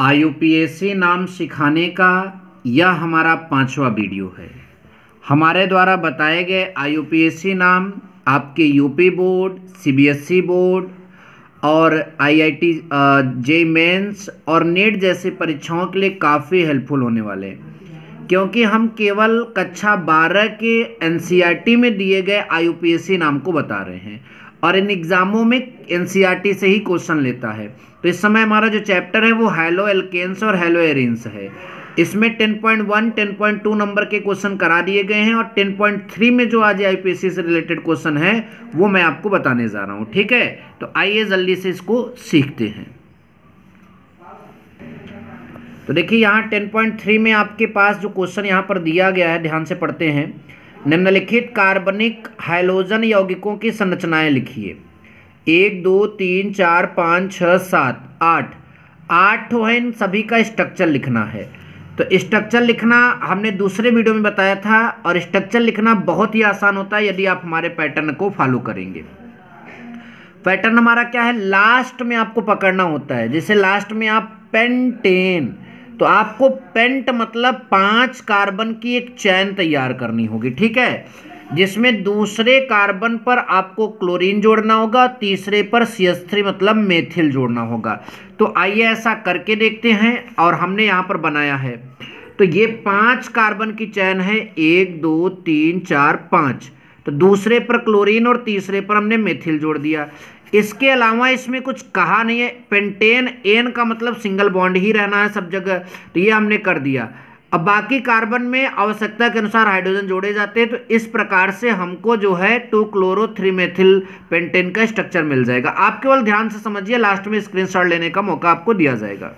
आई नाम सिखाने का यह हमारा पांचवा वीडियो है हमारे द्वारा बताए गए आई नाम आपके यूपी बोर्ड सीबीएसई बोर्ड और आईआईटी जे मेंस और नेट जैसी परीक्षाओं के लिए काफ़ी हेल्पफुल होने वाले हैं क्योंकि हम केवल कक्षा 12 के एनसीईआरटी में दिए गए आई नाम को बता रहे हैं और इन एग्ज़ामों में एन से ही क्वेश्चन लेता है तो इस समय हमारा जो चैप्टर है वो हैलो एल्केन्स और हैलो एरेंस है इसमें 10.1, 10.2 नंबर के क्वेश्चन करा दिए गए हैं और 10.3 में जो आज आईपीएससी से रिलेटेड क्वेश्चन है वो मैं आपको बताने जा रहा हूँ ठीक है तो आइए जल्दी से इसको सीखते हैं तो देखिए यहाँ 10.3 में आपके पास जो क्वेश्चन यहाँ पर दिया गया है ध्यान से पढ़ते हैं निम्नलिखित कार्बनिक हाइलोजन यौगिकों की संरचनाएं लिखिए एक दो तीन चार पाँच छः सात आठ आठ तो है इन सभी का स्ट्रक्चर लिखना है तो स्ट्रक्चर लिखना हमने दूसरे वीडियो में बताया था और स्ट्रक्चर लिखना बहुत ही आसान होता है यदि आप हमारे पैटर्न को फॉलो करेंगे पैटर्न हमारा क्या है लास्ट में आपको पकड़ना होता है जैसे लास्ट में आप पेंटेन तो आपको पेंट मतलब पांच कार्बन की एक चैन तैयार करनी होगी ठीक है जिसमें दूसरे कार्बन पर आपको क्लोरीन जोड़ना होगा तीसरे पर सी मतलब मेथिल जोड़ना होगा तो आइए ऐसा करके देखते हैं और हमने यहाँ पर बनाया है तो ये पांच कार्बन की चैन है एक दो तीन चार पाँच तो दूसरे पर क्लोरीन और तीसरे पर हमने मेथिल जोड़ दिया इसके अलावा इसमें कुछ कहा नहीं है पेंटेन एन का मतलब सिंगल बॉन्ड ही रहना है सब जगह तो ये हमने कर दिया अब बाकी कार्बन में आवश्यकता के अनुसार हाइड्रोजन जोड़े जाते हैं तो इस प्रकार से हमको जो है two chloro three methyl pentane का स्ट्रक्चर मिल जाएगा आप केवल ध्यान से समझिए लास्ट में स्क्रीन लेने का मौका आपको दिया जाएगा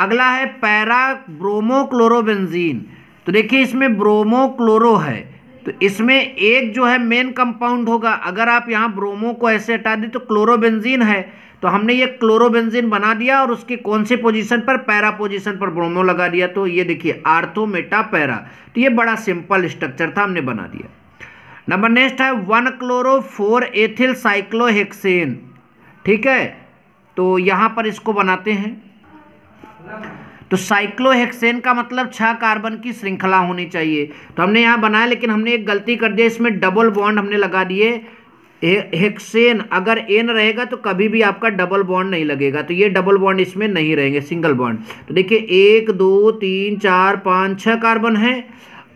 अगला है पैरा ब्रोमो क्लोरोबेंजीन तो देखिए इसमें ब्रोमो क्लोरो है तो इसमें एक जो है मेन कंपाउंड होगा अगर आप यहाँ ब्रोमो को ऐसे हटा दें तो क्लोरोबेंजीन है तो हमने ये क्लोरोबेंजीन बना दिया और उसकी कौन सी पोजीशन पर पैरा पोजीशन पर ब्रोमो लगा दिया तो ये देखिए आर्थोमेटा पैरा तो ये बड़ा सिंपल स्ट्रक्चर था हमने बना दिया नंबर नेक्स्ट है one chloro four ethyl cyclohexane ठीक है तो यहाँ पर इसको बनाते हैं तो साइक्लोहेक्सेन का मतलब छह कार्बन की श्रृंखला होनी चाहिए तो हमने यहाँ बनाया लेकिन हमने एक गलती कर दी इसमें डबल बॉन्ड हमने लगा दिए हेक्सेन अगर एन रहेगा तो कभी भी आपका डबल बॉन्ड नहीं लगेगा तो ये डबल बॉन्ड इसमें नहीं रहेंगे सिंगल बॉन्ड तो देखिए एक दो तीन चार पाँच छः कार्बन है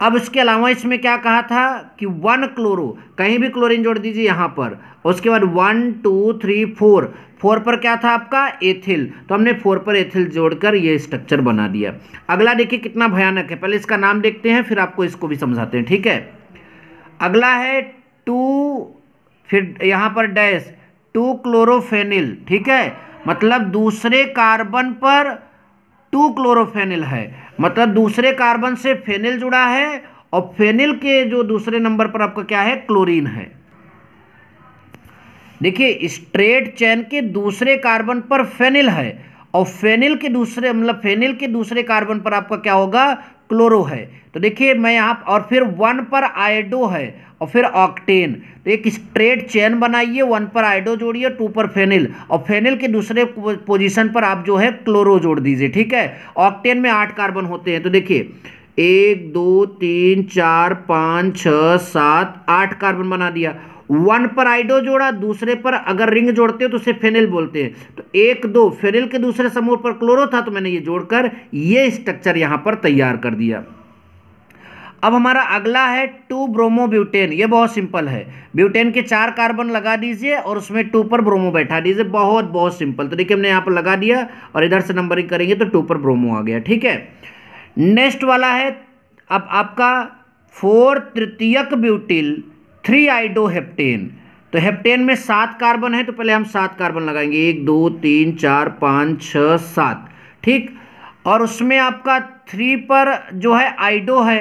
अब इसके अलावा इसमें क्या कहा था कि वन क्लोरो कहीं भी क्लोरीन जोड़ दीजिए यहाँ पर उसके बाद one two three four four पर क्या था आपका एथिल तो हमने फोर पर एथिल जोड़कर ये स्ट्रक्चर बना दिया अगला देखिए कितना भयानक है पहले इसका नाम देखते हैं फिर आपको इसको भी समझाते हैं ठीक है अगला है टू फिर यहाँ पर डैश टू क्लोरोफेनिल ठीक है मतलब दूसरे कार्बन पर टू क्लोरोफेनिल है मतलब दूसरे कार्बन से फेनिल जुड़ा है और फेनिल के जो दूसरे नंबर पर आपका क्या है क्लोरीन है देखिए स्ट्रेट चैन के दूसरे कार्बन पर फेनिल है और फेनिल के दूसरे मतलब फेनिल के दूसरे कार्बन पर आपका क्या होगा क्लोरो है तो देखिए मैं आप और फिर वन पर आइडो है और फिर ऑक्टेन तो एक स्ट्रेट चेन बनाइए वन पर आइडो जोड़िए टू पर फेनिल और फेनिल के दूसरे पोजीशन पर आप जो है क्लोरो जोड़ दीजिए ठीक है ऑक्टेन में आठ कार्बन होते हैं तो देखिए एक दो तीन चार पाँच छः सात आठ कार्बन बना दिया वन पर आइडो जोड़ा दूसरे पर अगर रिंग जोड़ते हो तो उसे फेनिल बोलते हैं तो एक दो फेनिल के दूसरे समूह पर क्लोरो था तो मैंने ये जोड़कर ये स्ट्रक्चर यहाँ पर तैयार कर दिया अब हमारा अगला है टू ब्रोमो ब्यूटेन ये बहुत सिंपल है ब्यूटेन के चार कार्बन लगा दीजिए और उसमें टू पर ब्रोमो बैठा दीजिए बहुत बहुत सिंपल तो देखिए हमने यहाँ पर लगा दिया और इधर से नंबरिंग करेंगे तो टू पर ब्रोमो आ गया ठीक है नेक्स्ट वाला है अब आपका फोर तृतीयक ब्यूटिल थ्री आइडो हेप्टेन तो हेप्टेन में सात कार्बन है तो पहले हम सात कार्बन लगाएंगे एक दो तीन चार पाँच छ सात ठीक और उसमें आपका थ्री पर जो है आइडो है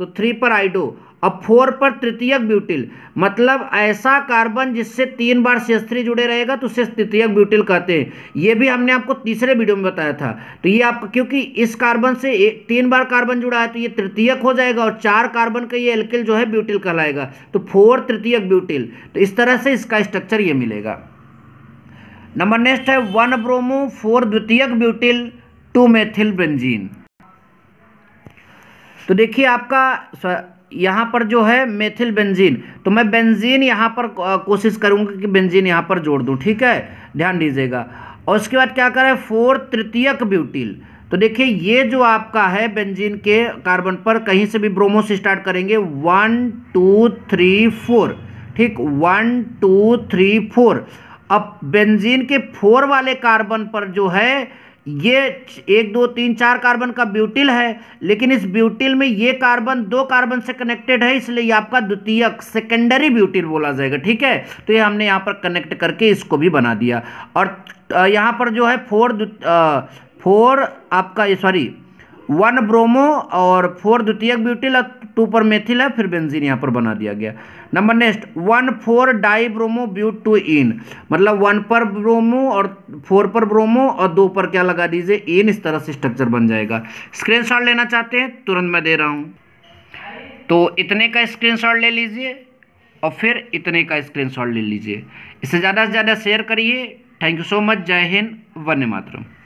तो थ्री पर आइडो अब फोर पर तृतीयक ब्यूटिल मतलब ऐसा कार्बन जिससे तीन बार से थ्री जुड़े रहेगा तो उसे तृतीयक ब्यूटिल कहते हैं ये भी हमने आपको तीसरे वीडियो में बताया था तो ये आप क्योंकि इस कार्बन से ए, तीन बार कार्बन जुड़ा है तो ये तृतीयक हो जाएगा और चार कार्बन का ये एल्किल जो है ब्यूटिल कहलाएगा तो फोर तृतीयक ब्यूटिल तो इस तरह से इसका स्ट्रक्चर ये मिलेगा नंबर नेक्स्ट है वन ब्रोमो फोर द्वितीयक ब्यूटिल टू मेथिल बेंजीन तो देखिए आपका यहाँ पर जो है मेथिल बेंजीन तो मैं बेंजीन यहाँ पर कोशिश करूँगा कि बेंजीन यहाँ पर जोड़ दूँ ठीक है ध्यान दीजिएगा और उसके बाद क्या करें फोर तृतीयक ब्यूटिल तो देखिए ये जो आपका है बेंजीन के कार्बन पर कहीं से भी ब्रोमो से स्टार्ट करेंगे वन टू थ्री फोर ठीक वन टू थ्री फोर अब बेंजीन के फोर वाले कार्बन पर जो है ये एक दो तीन चार कार्बन का ब्यूटिल है लेकिन इस ब्यूटिल में ये कार्बन दो कार्बन से कनेक्टेड है इसलिए ये आपका द्वितीय सेकेंडरी ब्यूटिल बोला जाएगा ठीक है तो ये हमने यहाँ पर कनेक्ट करके इसको भी बना दिया और यहाँ पर जो है फोर फोर आपका सॉरी वन ब्रोमो और फोर द्वितीयक ब्यूटिल और टू पर मेथिल है फिर बेंजीन यहाँ पर बना दिया गया number next one four di bromo but two yne मतलब वन पर ब्रोमो और फोर पर ब्रोमो और दो पर क्या लगा दीजिए इन इस तरह से स्ट्रक्चर बन जाएगा स्क्रीन लेना चाहते हैं तुरंत मैं दे रहा हूँ तो इतने का स्क्रीन ले लीजिए और फिर इतने का स्क्रीनशॉट ले लीजिए इससे ज़्यादा से ज़्यादा शेयर करिए थैंक यू सो मच जय हिंद वन्य मातरम